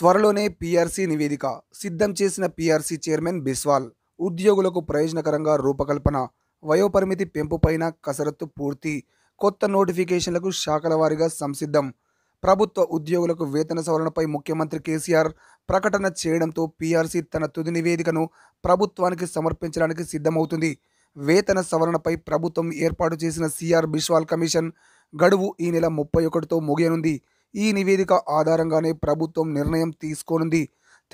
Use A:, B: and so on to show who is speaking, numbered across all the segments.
A: త్వరలోనే పీఆర్సీ నివేదిక సిద్ధం చేసిన పీఆర్సీ చైర్మన్ బిస్వాల్ ఉద్యోగులకు ప్రయోజనకరంగా రూపకల్పన వయోపరిమితి పెంపుపైన కసరత్తు పూర్తి కొత్త నోటిఫికేషన్లకు శాఖల వారీగా సంసిద్ధం ప్రభుత్వ ఉద్యోగులకు వేతన సవరణపై ముఖ్యమంత్రి కేసీఆర్ ప్రకటన చేయడంతో పీఆర్సీ తన తుది నివేదికను ప్రభుత్వానికి సమర్పించడానికి సిద్ధమవుతుంది వేతన సవరణపై ప్రభుత్వం ఏర్పాటు చేసిన సిఆర్ బిశ్వాల్ కమిషన్ గడువు ఈ నెల ముప్పై ఒకటితో ముగియనుంది ఈ నివేదిక ఆధారంగానే ప్రభుత్వం నిర్ణయం తీసుకోనుంది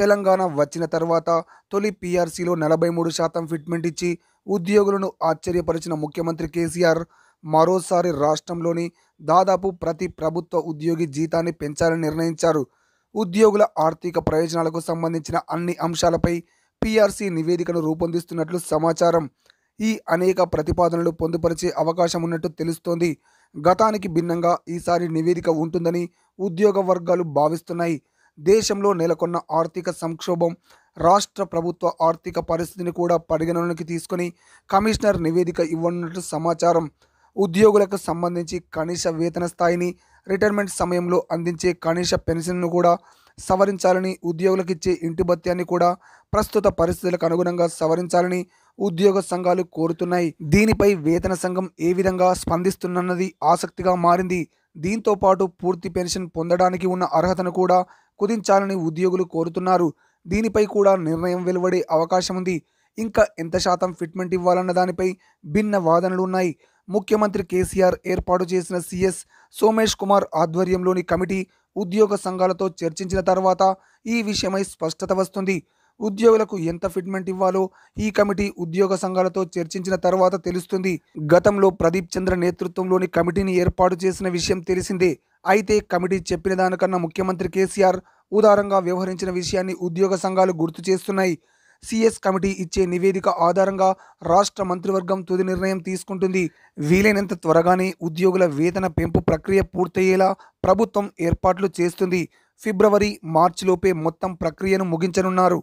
A: తెలంగాణ వచ్చిన తర్వాత తొలి పీఆర్సీలో నలభై మూడు శాతం ఫిట్మెంట్ ఇచ్చి ఉద్యోగులను ఆశ్చర్యపరిచిన ముఖ్యమంత్రి కేసీఆర్ మరోసారి రాష్ట్రంలోని దాదాపు ప్రతి ప్రభుత్వ ఉద్యోగి జీతాన్ని పెంచాలని నిర్ణయించారు ఉద్యోగుల ఆర్థిక ప్రయోజనాలకు సంబంధించిన అన్ని అంశాలపై పీఆర్సీ నివేదికను రూపొందిస్తున్నట్లు సమాచారం ఈ అనేక ప్రతిపాదనలు పొందుపరిచే అవకాశం ఉన్నట్టు తెలుస్తోంది గతానికి భిన్నంగా ఈసారి నివేదిక ఉంటుందని ఉద్యోగ వర్గాలు భావిస్తున్నాయి దేశంలో నెలకొన్న ఆర్థిక సంక్షోభం రాష్ట్ర ప్రభుత్వ ఆర్థిక పరిస్థితిని కూడా పరిగణనలోకి తీసుకుని కమిషనర్ నివేదిక ఇవ్వనున్నట్లు సమాచారం ఉద్యోగులకు సంబంధించి కనీస వేతన స్థాయిని రిటైర్మెంట్ సమయంలో అందించే కనీస పెన్షన్ను కూడా సవరించాలని ఉద్యోగులకు ఇచ్చే ఇంటి భత్యాన్ని కూడా ప్రస్తుత పరిస్థితులకు అనుగుణంగా సవరించాలని ఉద్యోగ సంఘాలు కోరుతున్నాయి దీనిపై వేతన సంఘం ఏ విధంగా స్పందిస్తున్నది ఆసక్తిగా మారింది దీంతో పాటు పూర్తి పెన్షన్ పొందడానికి ఉన్న అర్హతను కూడా కుదించాలని ఉద్యోగులు కోరుతున్నారు దీనిపై కూడా నిర్ణయం వెలువడే అవకాశం ఉంది ఇంకా ఎంత శాతం ఫిట్మెంట్ ఇవ్వాలన్న దానిపై భిన్న వాదనలు ఉన్నాయి ముఖ్యమంత్రి కేసీఆర్ ఏర్పాటు చేసిన సీఎస్ సోమేష్ కుమార్ ఆధ్వర్యంలోని కమిటీ ఉద్యోగ సంఘాలతో చర్చించిన తర్వాత ఈ విషయమై స్పష్టత వస్తుంది ఉద్యోగులకు ఎంత ఫిట్మెంట్ ఇవ్వాలో ఈ కమిటీ ఉద్యోగ సంఘాలతో చర్చించిన తర్వాత తెలుస్తుంది గతంలో ప్రదీప్ చంద్ర నేతృత్వంలోని కమిటీని ఏర్పాటు చేసిన విషయం తెలిసిందే అయితే కమిటీ చెప్పిన దానికన్నా ముఖ్యమంత్రి కేసీఆర్ ఉదారంగా వ్యవహరించిన విషయాన్ని ఉద్యోగ సంఘాలు గుర్తు చేస్తున్నాయి సిఎస్ కమిటీ ఇచ్చే నివేదిక ఆధారంగా రాష్ట్ర మంత్రివర్గం తుది నిర్ణయం తీసుకుంటుంది వీలైనంత త్వరగానే ఉద్యోగుల వేతన పెంపు ప్రక్రియ పూర్తయ్యేలా ప్రభుత్వం ఏర్పాట్లు చేస్తుంది ఫిబ్రవరి మార్చిలోపే మొత్తం ప్రక్రియను ముగించనున్నారు